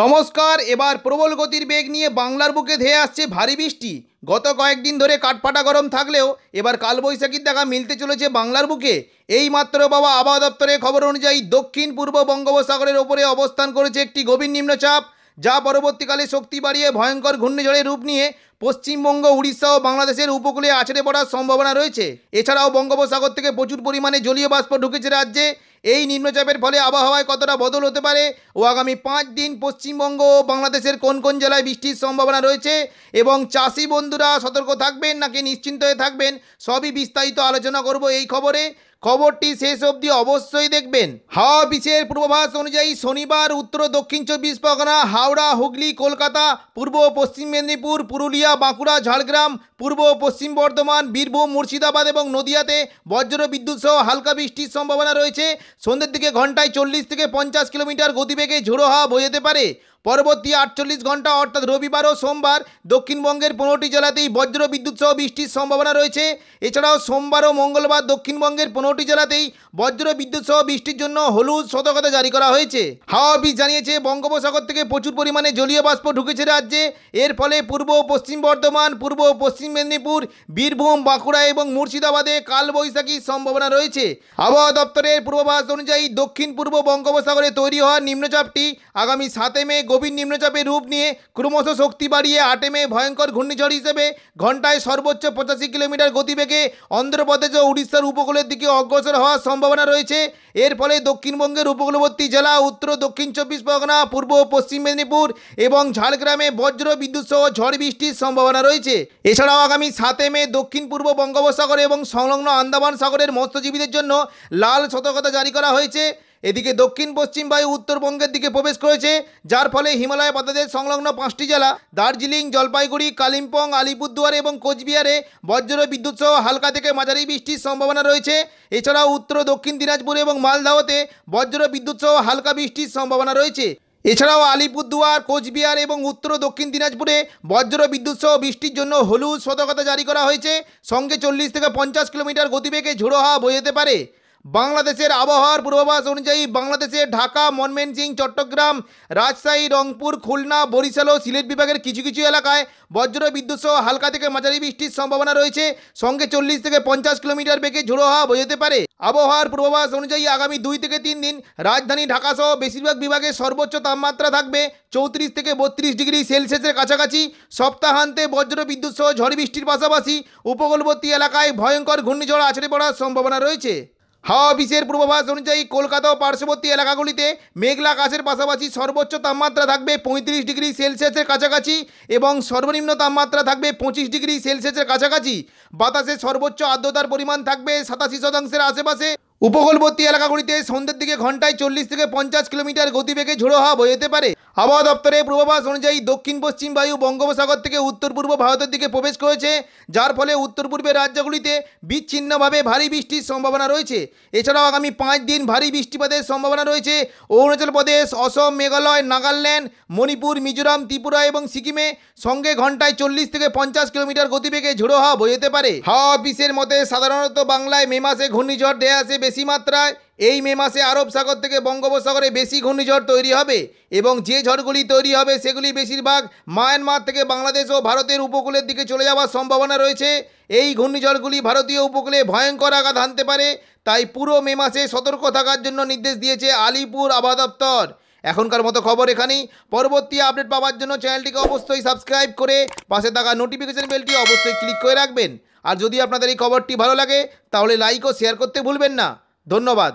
নমস্কার এবার প্রবল গতির বেগ নিয়ে বাংলার বুকে ধেয়ে আসছে ভারী বৃষ্টি গত কয়েকদিন ধরে কাঠফাটা গরম থাকলেও এবার কালবৈশাখীর দেখা মিলতে চলেছে বাংলার বুকে এই মাত্র বাবা আবহাওয়া দপ্তরের খবর অনুযায়ী দক্ষিণ পূর্ব বঙ্গোপসাগরের ওপরে অবস্থান করেছে একটি গভীর নিম্নচাপ যা পরবর্তীকালে শক্তি বাড়িয়ে ভয়ঙ্কর ঘূর্ণিঝড়ের রূপ নিয়ে পশ্চিমবঙ্গ উড়িষ্যা ও বাংলাদেশের উপকূলে আছড়ে পড়ার সম্ভাবনা রয়েছে এছাড়াও বঙ্গোপসাগর থেকে প্রচুর পরিমাণে জলীয় বাষ্প ঢুকেছে রাজ্যে এই নিম্নচাপের ফলে আবহাওয়ায় কতটা বদল হতে পারে ও আগামী পাঁচ দিন পশ্চিমবঙ্গ ও বাংলাদেশের কোন কোন জেলায় বৃষ্টির সম্ভাবনা রয়েছে এবং চাষি বন্ধুরা সতর্ক থাকবেন নাকি নিশ্চিন্ত হয়ে থাকবেন সবই বিস্তারিত আলোচনা করব এই খবরে খবরটি শেষ অবধি অবশ্যই দেখবেন হাওয়া অফিসের পূর্বাভাস অনুযায়ী শনিবার উত্তর দক্ষিণ চব্বিশ পরগনা হাওড়া হুগলি কলকাতা পূর্ব পশ্চিম মেদিনীপুর পুরুলিয়া বাঁকুড়া ঝাড়গ্রাম পূর্ব পশ্চিম বর্ধমান বীরভূম মুর্শিদাবাদ এবং নদিয়াতে বজ্র বিদ্যুৎ সহ হালকা বৃষ্টির সম্ভাবনা রয়েছে সন্ধ্যের দিকে ঘন্টায় চল্লিশ থেকে পঞ্চাশ কিলোমিটার গতিবেগে ঝোড়ো হাওয়া বয়ে যেতে পারে পরবর্তী আটচল্লিশ ঘন্টা অর্থাৎ রবিবার ও সোমবার দক্ষিণবঙ্গের পনেরোটি জেলাতেই বজ্র বিদ্যুৎ সহ বৃষ্টির সম্ভাবনা রয়েছে এছাড়াও সোমবার ও মঙ্গলবার দক্ষিণবঙ্গের পনেরোটি জেলাতেই বজ্র বিদ্যুৎ সহ বৃষ্টির জন্য হলুদ সতর্কতা জারি করা হয়েছে হাওয়া অফিস জানিয়েছে বঙ্গোপসাগর থেকে প্রচুর পরিমাণে জলীয় বাষ্প ঢুকেছে রাজ্যে এর ফলে পূর্ব ও পশ্চিম বর্ধমান পূর্ব ও পশ্চিম মেদিনীপুর বীরভূম বাঁকুড়া এবং মুর্শিদাবাদে কালবৈশাখীর সম্ভাবনা রয়েছে আবহাওয়া দপ্তরের পূর্বাভাস অনুযায়ী দক্ষিণ পূর্ব বঙ্গোপসাগরে তৈরি হওয়া নিম্নচাপটি আগামী সাতে মে গভীর নিম্নচাপের রূপ নিয়ে ক্রমশ শক্তি বাড়িয়ে আটে মে ভয়ঙ্কর ঘূর্ণিঝড় হিসেবে ঘন্টায় সর্বোচ্চ পঁচাশি কিলোমিটার গতিবেগে অন্ধ্রপ্রদেশ ও উড়িষ্যার উপকূলের দিকে অগ্রসর হওয়ার সম্ভাবনা রয়েছে এর ফলে দক্ষিণবঙ্গের উপকূলবর্তী জেলা উত্তর দক্ষিণ চব্বিশ পরগনা পূর্ব ও পশ্চিম মেদিনীপুর এবং ঝাড়গ্রামে বজ্র বিদ্যুৎ সহ ঝড় বৃষ্টির সম্ভাবনা রয়েছে এছাড়াও আগামী সাতে মে দক্ষিণ পূর্ব বঙ্গোপসাগর এবং সংলগ্ন আন্দামান সাগরের মৎস্যজীবীদের জন্য লাল সতর্কতা জারি করা হয়েছে এদিকে দক্ষিণ পশ্চিম বায়ু উত্তরবঙ্গের দিকে প্রবেশ করেছে যার ফলে হিমালয় বাতাদের সংলগ্ন পাঁচটি জেলা দার্জিলিং জলপাইগুড়ি কালিম্পং আলিপুরদুয়ার এবং কোচবিহারে বজ্র বিদ্যুৎ সহ হালকা থেকে মাঝারি বৃষ্টির সম্ভাবনা রয়েছে এছাড়াও উত্তর দক্ষিণ দিনাজপুর এবং মালদাহতে বজ্র বিদ্যুৎ সহ হালকা বৃষ্টির সম্ভাবনা রয়েছে এছাড়াও আলিপুরদুয়ার কোচবিহার এবং উত্তর দক্ষিণ দিনাজপুরে বজ্র বিদ্যুৎ সহ বৃষ্টির জন্য হলুদ সতর্কতা জারি করা হয়েছে সঙ্গে চল্লিশ থেকে পঞ্চাশ কিলোমিটার গতিবেগে ঝোড়ো হাওয়া বয়ে যেতে পারে বাংলাদেশের আবহাওয়ার পূর্বাভাস অনুযায়ী বাংলাদেশে ঢাকা মনমেনসিং চট্টগ্রাম রাজশাহী রংপুর খুলনা বরিশাল ও সিলেট বিভাগের কিছু কিছু এলাকায় বজ্র বিদ্যুৎ সহ হালকা থেকে মাঝারি বৃষ্টির সম্ভাবনা রয়েছে সঙ্গে চল্লিশ থেকে পঞ্চাশ কিলোমিটার বেগে ঝোড়ো হওয়া বোঝাতে পারে আবহাওয়ার পূর্বাভাস অনুযায়ী আগামী দুই থেকে তিন দিন রাজধানী ঢাকা সহ বেশিরভাগ বিভাগে সর্বোচ্চ তাপমাত্রা থাকবে চৌত্রিশ থেকে বত্রিশ ডিগ্রি সেলসিয়াসের কাছাকাছি সপ্তাহান্তে বজ্র বিদ্যুৎ সহ ঝড় বৃষ্টির পাশাপাশি উপকূলবর্তী এলাকায় ভয়ঙ্কর ঘূর্ণিঝড় আছড়ে পড়ার সম্ভাবনা রয়েছে হাওয়া অফিসের পূর্বাভাস অনুযায়ী কলকাতা ও পার্শ্ববর্তী এলাকাগুলিতে মেঘলা আকাশের পাশাপাশি সর্বোচ্চ তাপমাত্রা থাকবে পঁয়ত্রিশ ডিগ্রি সেলসিয়াসের কাছাকাছি এবং সর্বনিম্ন তাপমাত্রা থাকবে পঁচিশ ডিগ্রি সেলসিয়াসের কাছাকাছি বাতাসের সর্বোচ্চ আর্দ্রতার পরিমাণ থাকবে সাতাশি শতাংশের আশেপাশে উপকূলবর্তী এলাকাগুলিতে সন্ধ্যের দিকে ঘন্টায় চল্লিশ থেকে পঞ্চাশ কিলোমিটার গতিবেগে ঝোড়ো হাওয়া বয়ে যেতে পারে আবহাওয়া দপ্তরের পূর্বাভাস অনুযায়ী দক্ষিণ পশ্চিম বায়ু বঙ্গোপসাগর থেকে উত্তর পূর্ব ভারতের দিকে প্রবেশ করেছে যার ফলে উত্তর পূর্বের রাজ্যগুলিতে বিচ্ছিন্নভাবে ভারী বৃষ্টির সম্ভাবনা রয়েছে এছাড়াও আগামী পাঁচ দিন ভারী বৃষ্টিপাতের সম্ভাবনা রয়েছে অরুণাচল প্রদেশ অসম মেঘালয় নাগাল্যান্ড মণিপুর মিজোরাম ত্রিপুরা এবং সিকিমে সঙ্গে ঘন্টায় চল্লিশ থেকে পঞ্চাশ কিলোমিটার গতিবেগে ঝোড়ো হাওয়া বোঝাতে পারে হাওয়া অফিসের মতে সাধারণত বাংলায় মে মাসে ঘূর্ণিঝড় দেয়া আসে বেশি মাত্রায় এই মে মাসে আরব সাগর থেকে বঙ্গোপসাগরে বেশি ঘূর্ণিঝড় তৈরি হবে এবং যে ঝড়গুলি তৈরি হবে সেগুলি বেশিরভাগ মায়ানমার থেকে বাংলাদেশ ও ভারতের উপকূলের দিকে চলে যাওয়ার সম্ভাবনা রয়েছে এই ঘূর্ণিঝড়গুলি ভারতীয় উপকূলে ভয়ঙ্কর আঘাত হানতে পারে তাই পুরো মে মাসে সতর্ক থাকার জন্য নির্দেশ দিয়েছে আলিপুর আবহাওয়া দপ্তর এখনকার মতো খবর এখানেই পরবর্তী আপডেট পাওয়ার জন্য চ্যানেলটিকে অবশ্যই সাবস্ক্রাইব করে পাশে থাকা নোটিফিকেশান বেলটি অবশ্যই ক্লিক করে রাখবেন আর যদি আপনাদের এই খবরটি ভালো লাগে তাহলে লাইক ও শেয়ার করতে ভুলবেন না ধন্যবাদ